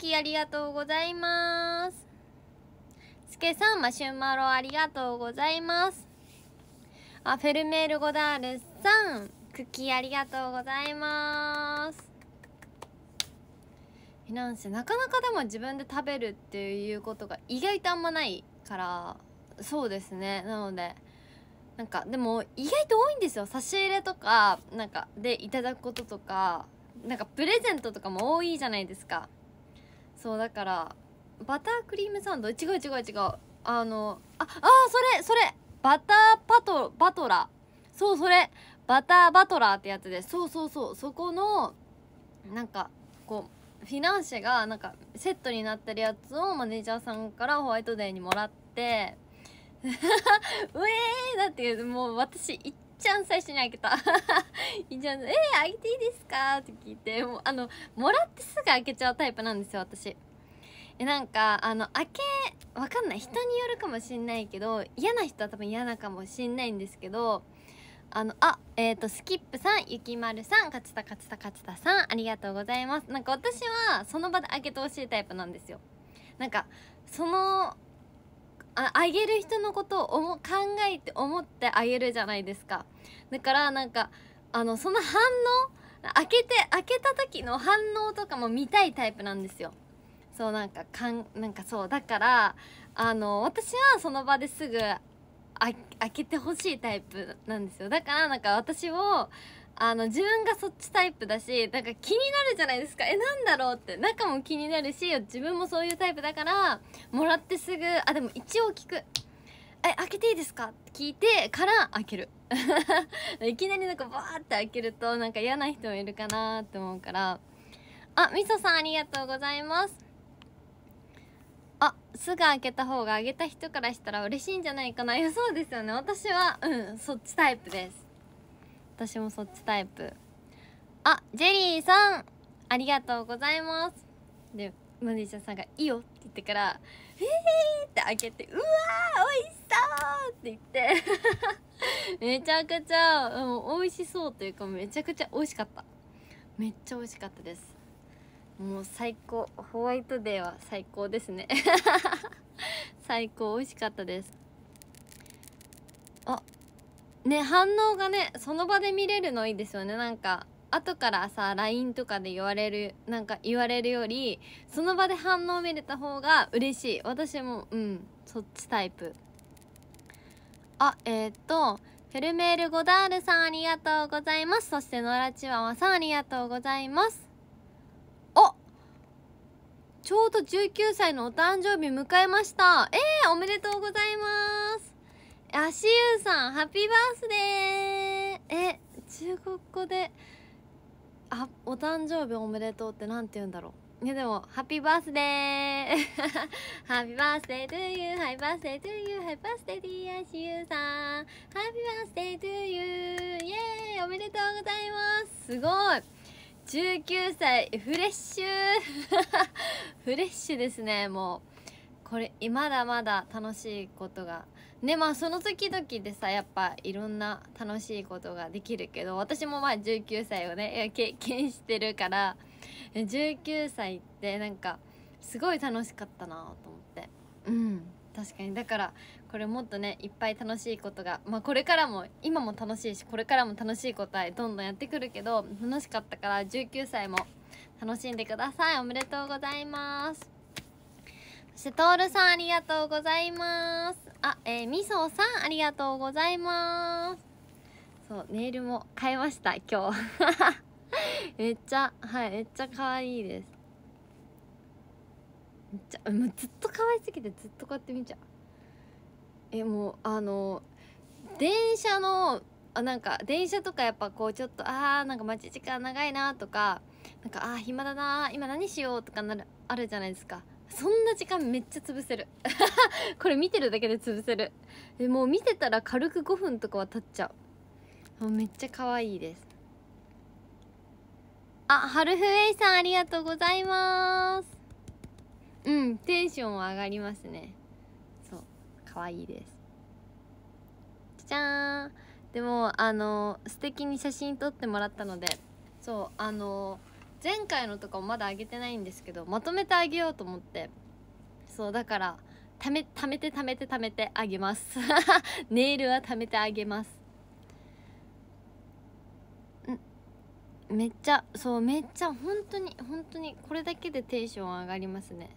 きありがとうございます。すけさん、マシュマロありがとうございます。あ、フェルメール・ゴダールさん、クッキーありがとうございます。なんせなかなかでも自分で食べるっていうことが意外とあんまないからそうですねなのでなんかでも意外と多いんですよ差し入れとかなんかでいただくこととかなんかプレゼントとかも多いじゃないですかそうだからバタークリームサンド違う違う違うあのああそれそれバターパトバトラそうそれバターバトラーってやつでそうそうそうそこのなんかこうフィナンシェがなんかセットになってるやつをマネージャーさんからホワイトデーにもらって うえーだってもう私行っちゃん最初に開けた いいじゃんえー、開げていいですかって聞いてもうあのもらってすぐ開けちゃうタイプなんですよ私えなんかあの開けわかんない人によるかもしんないけど嫌な人は多分嫌なかもしんないんですけどあのあえっ、ー、とスキップさんゆきまるさん勝田勝田勝田さんありがとうございますなんか私はその場で開けてほしいタイプなんですよなんかそのああげる人のことを考えて思ってあげるじゃないですかだからなんかあのその反応開けて開けた時の反応とかも見たいタイプなんですよそうなんかかんなんかそうだからあの私はその場ですぐ開けてほしいタイプなんですよだからなんか私をあの自分がそっちタイプだしなんか気になるじゃないですかえなんだろうって中も気になるし自分もそういうタイプだからもらってすぐあでも一応聞くえ開けていいですかって聞いてから開ける いきなりなんかバーって開けるとなんか嫌な人もいるかなって思うからあみそさんありがとうございますあすぐ開けた方があげた人からしたら嬉しいんじゃないかないやそうですよね私はうんそっちタイプです私もそっちタイプあジェリーさんありがとうございますでマネージャーさんが「いいよ」って言ってから「ええー!」って開けて「うわー美味しそう!」って言って めちゃくちゃ、う美味しそうというかめちゃくちゃ美味しかっためっちゃ美味しかったですもう最高ホワイトデーは最高ですね 最高美味しかったですあね反応がねその場で見れるのいいですよねなんか後からさ LINE とかで言われるなんか言われるよりその場で反応見れた方が嬉しい私もうんそっちタイプあえー、っとフェルメール・ゴダールさんありがとうございますそしてノラチワワさんありがとうございますおちょうど19歳のお誕生日迎えましたえー、おめでとうございますあしゆうさんハッピーバースデーえ中国語であお誕生日おめでとうってなんて言うんだろういやでもハッピーバースデー ハッピーバースデートゥーユーハイバースデートゥーユーハイバースデーディーアシユーさんハッピーバースデートゥーユーイェーイおめでとうございますすごい19歳フレッシュ フレッシュですねもうこれまだまだ楽しいことがねまあその時々でさやっぱいろんな楽しいことができるけど私もまあ19歳をね 経験してるから19歳ってなんかすごい楽しかったなと思ってうん確かにだからこれもっとねいっぱい楽しいことがまあこれからも今も楽しいしこれからも楽しいことはどんどんやってくるけど楽しかったから19歳も楽しんでくださいおめでとうございますシトールさんありがとうございますあえー、みそさんありがとうございますそうネイルも変えました今日 めっちゃはいめっちゃ可愛いですめっちゃもうずっと可愛すぎてずっとこうやって見ちゃうえもうあの電車のあなんか電車とかやっぱこうちょっとああなんか待ち時間長いなとかなんかあー暇だな今何しようとかなるあるじゃないですかそんな時間めっちゃ潰せる これ見てるだけで潰せるえもう見てたら軽く5分とかは経っちゃうめっちゃ可愛いですあハルフウェイさんありがとうございますうんテンションは上がりますねそう可愛いですじゃーんでもあの素敵に写真撮ってもらったのでそうあのー前回のとかもまだ上げてないんですけどまとめてあげようと思ってそうだからため貯めて貯めて貯 めてあげますネイルは貯めてあげますめっちゃそうめっちゃ本当に本当にこれだけでテンション上がりますね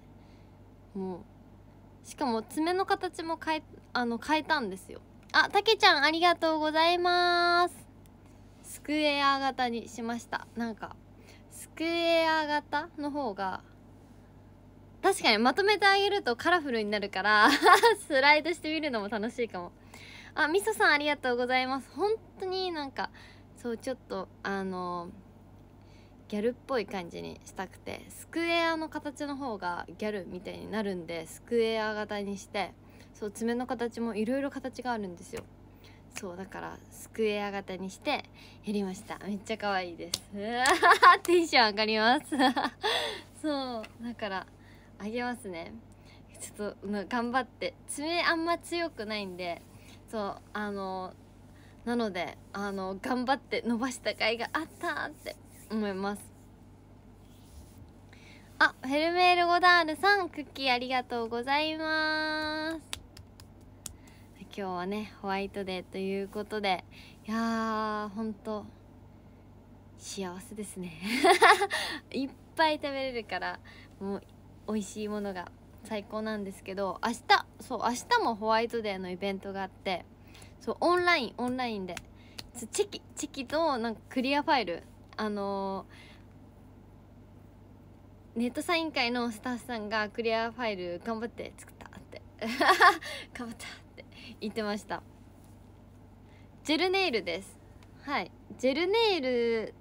もうしかも爪の形も変えあの変えたんですよあたけちゃんありがとうございますスクエア型にしましたなんかスクエア型の方が確かにまとめてあげるとカラフルになるから スライドしてみるのも楽しいかもあみそさんありがとうございます本当になんかそうちょっとあのギャルっぽい感じにしたくてスクエアの形の方がギャルみたいになるんでスクエア型にしてそう爪の形もいろいろ形があるんですよそうだからスクエア型にしてやりましためっちゃ可愛いです テンション上がります そうだからあげますねちょっと、ま、頑張って爪あんま強くないんでそうあのなのであの頑張って伸ばした甲斐があったって思いますあフェルメールゴダールさんクッキーありがとうございます今日はねホワイトデーということでいやーほんと幸せですね いっぱい食べれるからもう美味しいものが最高なんですけど明日そう明日もホワイトデーのイベントがあってそうオンラインオンラインでチェキチェキとなんかクリアファイルあのー、ネットサイン会のスタッフさんがクリアファイル頑張って作ったって 頑張った言ってましたジェルネイルですはいジェルネイル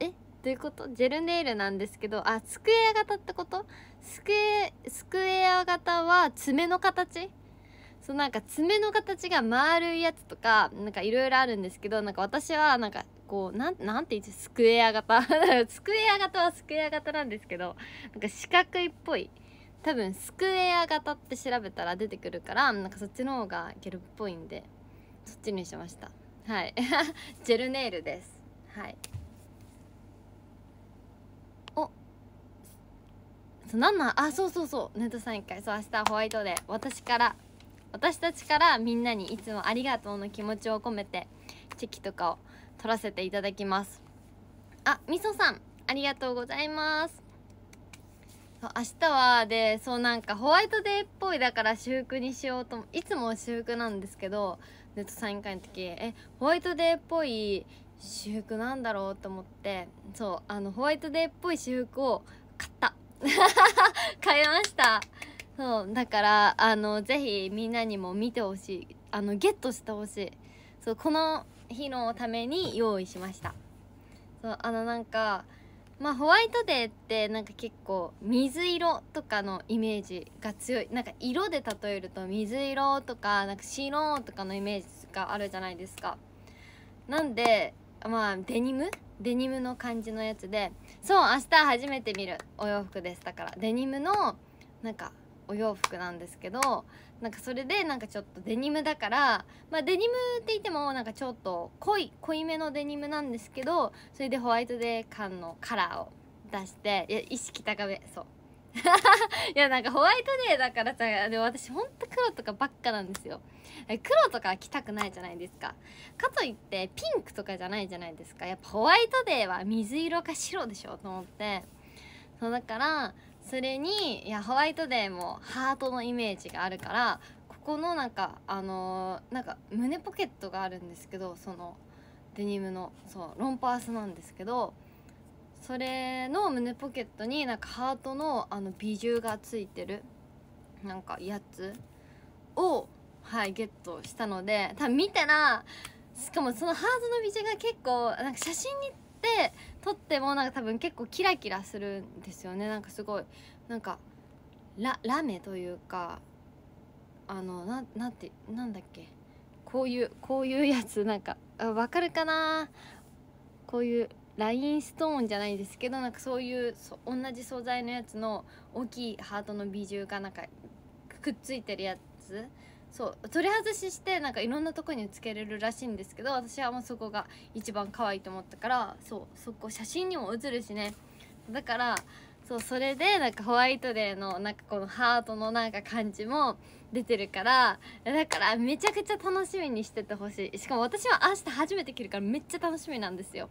えどういうことジェルネイルなんですけどあスクエア型ってことスクエスクエア型は爪の形そうなんか爪の形が丸いやつとかなんかいろいろあるんですけどなんか私はなんかこうなんなんて言うんスクエア型 スクエア型はスクエア型なんですけどなんか四角いっぽい多分スクエア型って調べたら出てくるからなんかそっちの方がゲルっぽいんでそっちにしましたはい ジェルネイルですはいおそうなんなあそうそうそうネットサイン会そう明日ホワイトで私から私たちからみんなにいつもありがとうの気持ちを込めてチェキとかを撮らせていただきますあみそさんありがとうございます明日はでそうなんかホワイトデーっぽいだから私服にしようといつも私服なんですけどネットサイン会の時えホワイトデーっぽい私服なんだろうと思ってそうあのホワイトデーっぽい私服を買った 買いましたそうだからあのぜひみんなにも見てほしいあのゲットしてほしいそうこの日のために用意しましたそうあのなんかまあホワイトデーってなんか結構水色とかのイメージが強いなんか色で例えると水色とかなんか白とかのイメージがあるじゃないですかなんでまあデニムデニムの感じのやつでそう明日初めて見るお洋服ですだからデニムのなんかお洋服なんですけどなんかそれでなんかちょっとデニムだからまあデニムって言ってもなんかちょっと濃い濃いめのデニムなんですけどそれでホワイトデー感のカラーを出していや意識高めそう いやなんかホワイトデーだからさでも私ほんと黒とかばっかなんですよ黒とか着たくないじゃないですかかといってピンクとかじゃないじゃないですかやっぱホワイトデーは水色か白でしょと思ってそうだからそれにいやホワイトデーもハートのイメージがあるからここのなんかあのー、なんか胸ポケットがあるんですけどそのデニムのそうロンパースなんですけどそれの胸ポケットになんかハートのあの美獣がついてるなんかやつをはいゲットしたので多分見たらしかもそのハートの美獣が結構なんか写真にって撮ってもなんか多分結構キラキラするんですよねなんかすごいなんかララメというかあのななんてなんだっけこういうこういうやつなんかわかるかなこういうラインストーンじゃないですけどなんかそういう同じ素材のやつの大きいハートの美獣がなんかくっついてるやつそう取り外ししてなんかいろんなとこにつけれるらしいんですけど私はもうそこが一番可愛いと思ったからそうそこ写真にも写るしねだからそうそれでなんかホワイトデーのなんかこのハートのなんか感じも出てるからだからめちゃくちゃ楽しみにしててほしいしかも私は明日初めて着るからめっちゃ楽しみなんですよ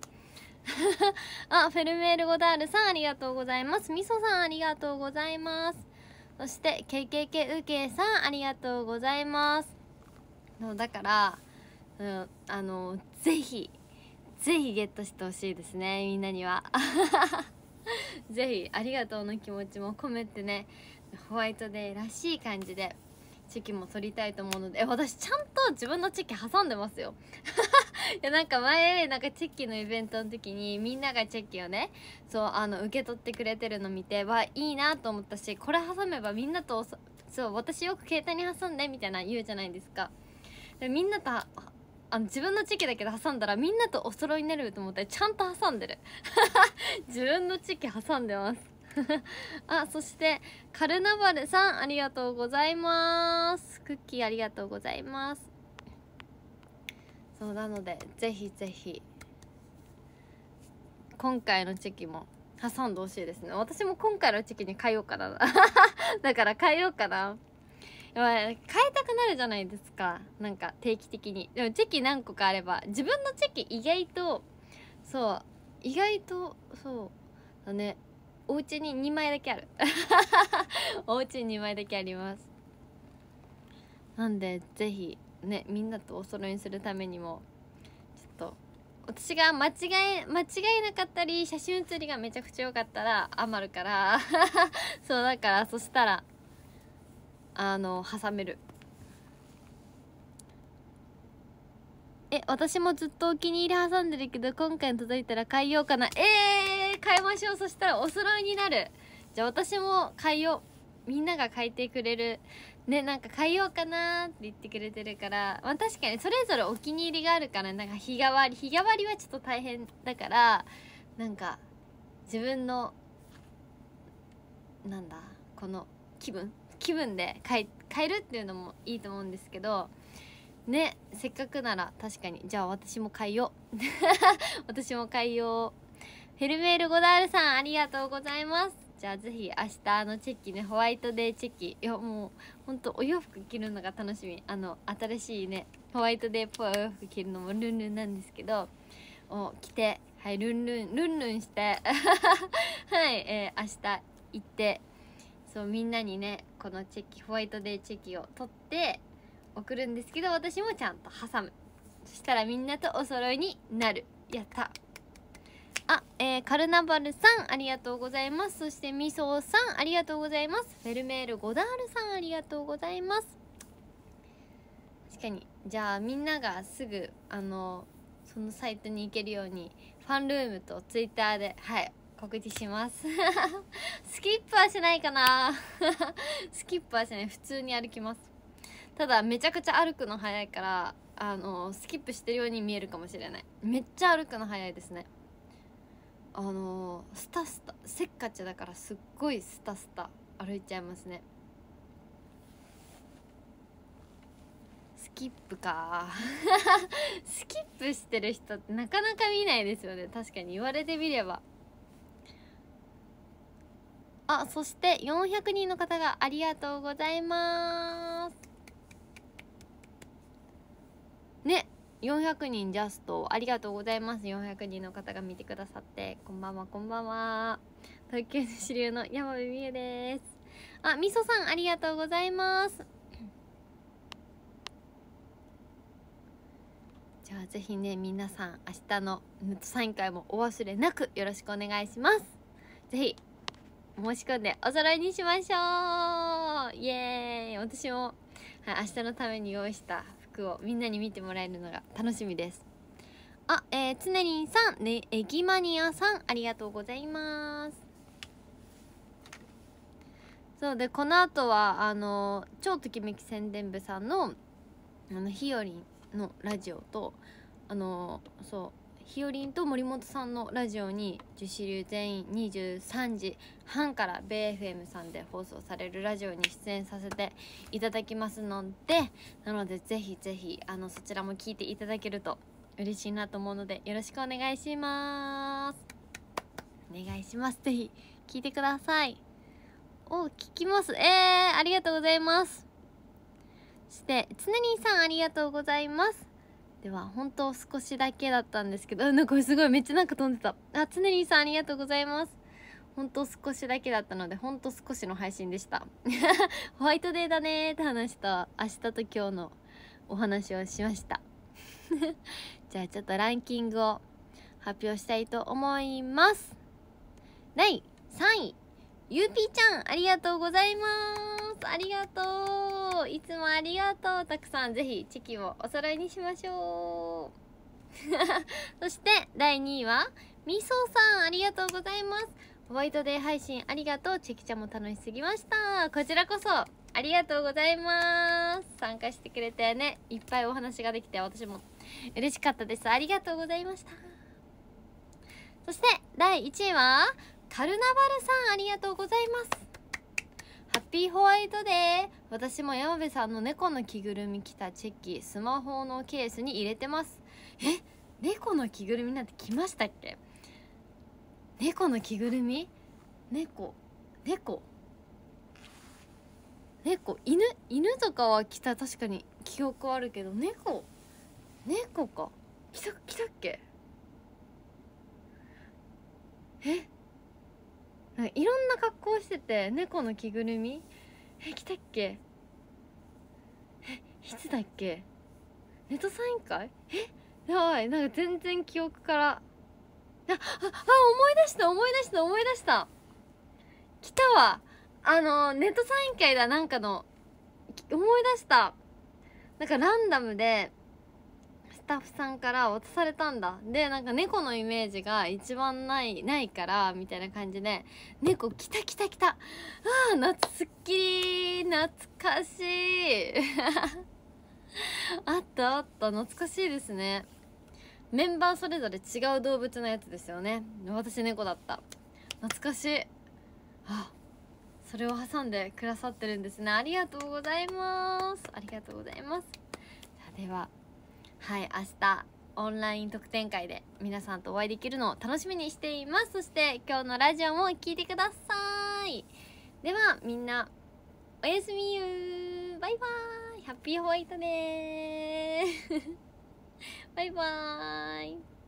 あフェルメール・ゴダールさんありがとうございますみそさんありがとうございますそして KKK ウケさんありがとうございますのだから、うん、あのぜひぜひゲットしてほしいですねみんなには ぜひありがとうの気持ちも込めてねホワイトデーらしい感じでチェキも撮りたいと思うので私ちゃんと自分のチェキ挟んでますよいやなんか前なんかチェッキのイベントの時にみんながチェッキをねそうあの受け取ってくれてるの見てわいいなと思ったしこれ挟めばみんなとそう私よく携帯に挟んでみたいな言うじゃないですかでみんなとあの自分のチェキだけど挟んだらみんなとお揃いになると思ってちゃんと挟んでる 自分のチェキ挟んでます あそしてカルナバルさんありがとうございますクッキーありがとうございますそうなのでぜひぜひ今回のチェキも挟んでほしいですね私も今回のチェキに変えようかな だから変えようかな変えたくなるじゃないですかなんか定期的にでもチェキ何個かあれば自分のチェキ意外とそう意外とそうだねお家に2枚だけある お家に2枚だけありますなんでぜひねみんなとお揃いにするためにもちょっと私が間違え間違えなかったり写真写りがめちゃくちゃ良かったら余るから そうだからそしたらあの挟めるえ私もずっとお気に入り挟んでるけど今回届いたら買いようかなえー、買いましょうそしたらお揃いになるじゃあ私も買いようみんなが書いてくれるねなんか変えようかなって言ってくれてるから、まあ、確かにそれぞれお気に入りがあるからなんか日替わり日替わりはちょっと大変だからなんか自分のなんだこの気分気分で変え変えるっていうのもいいと思うんですけどねせっかくなら確かにじゃあ私も変えよう 私も変えようフェルメールゴダールさんありがとうございますじゃあぜひ明日のチェキねホワイトデーチェキいやもうほんとお洋服着るのが楽しみあの新しいねホワイトデーっぽいお洋服着るのもルンルンなんですけどを着てはいルンルンルンルンして はい、えー、明日行ってそうみんなにねこのチェキホワイトデーチェキを取って送るんですけど私もちゃんと挟むそしたらみんなとお揃いになるやったあ、えー、カルナバルさんありがとうございますそしてみそさんありがとうございますフェルメールゴダールさんありがとうございます確かにじゃあみんながすぐあのそのサイトに行けるようにファンルームとツイッターではい告知します スキップはしないかな スキップはしない普通に歩きますただめちゃくちゃ歩くの早いからあのスキップしてるように見えるかもしれないめっちゃ歩くの早いですねあのー、スタスタせっかちだからすっごいスタスタ歩いちゃいますねスキップか スキップしてる人ってなかなか見ないですよね確かに言われてみればあそして400人の方がありがとうございますね400人ジャストありがとうございます400人の方が見てくださってこんばんはこんばんは東京の支流の山部美優ですあみそさんありがとうございます じゃあぜひね皆さん明日のサイン会もお忘れなくよろしくお願いしますぜひ申し込んでお揃いにしましょうイエーイ私も、はい、明日のために用意した服をみんなに見てもらえるのが楽しみですあえー、つねりんさんねえぎマニアさんありがとうございますそうでこの後はあの超ときめき宣伝部さんのあのひよりんのラジオとあのそうひよりんと森本さんのラジオに樹脂流全員23時半から BFM さんで放送されるラジオに出演させていただきますのでなのでぜひぜひあのそちらも聞いていただけると嬉しいなと思うのでよろしくお願いしますお願いしますぜひ聞いてくださいお聞きますえー、ありがとうございますそしてつねさんありがとうございますでは本当少しだけだったんですけどなんかすごいめっちゃなんか飛んでたあつねりんさんありがとうございます本当少しだけだったので本当少しの配信でした ホワイトデーだねーって話した明日と今日のお話をしました じゃあちょっとランキングを発表したいと思います第3位ゆうぴーちゃんありがとうございますありがとうとういつもありがとうたくさんぜひチェキをお揃いにしましょう そして第2位はみそさんありがとうございますホワイトデー配信ありがとうチェキちゃんも楽しすぎましたこちらこそありがとうございます参加してくれてねいっぱいお話ができて私も嬉しかったですありがとうございましたそして第1位はカルナバルさんありがとうございますハッピーホワイトデー私も山辺さんの猫の着ぐるみ着たチェキスマホのケースに入れてますえ猫の着ぐるみなんて着ましたっけ猫の着ぐるみ猫猫猫犬犬とかは来た確かに記憶あるけど猫猫か来た来たっけえいろんな格好してて猫の着ぐるみえ来たっけえいつだっけネットサイン会えやばいなんか全然記憶からあああ思い出した思い出した思い出した来たわあのネットサイン会だなんかの思い出したなんかランダムでタッフさんから渡されたんだでなんか猫のイメージが一番ないないからみたいな感じで猫来た来た来たああ夏すっきり懐かしい あったあった懐かしいですねメンバーそれぞれ違う動物のやつですよね私猫だった懐かしいあそれを挟んでくださってるんですねありがとうございますありがとうございますでははい明日オンライン特典会で皆さんとお会いできるのを楽しみにしていますそして今日のラジオも聞いてくださいではみんなおやすみゆーバイバーイハッピーホワイトデー バイバーイ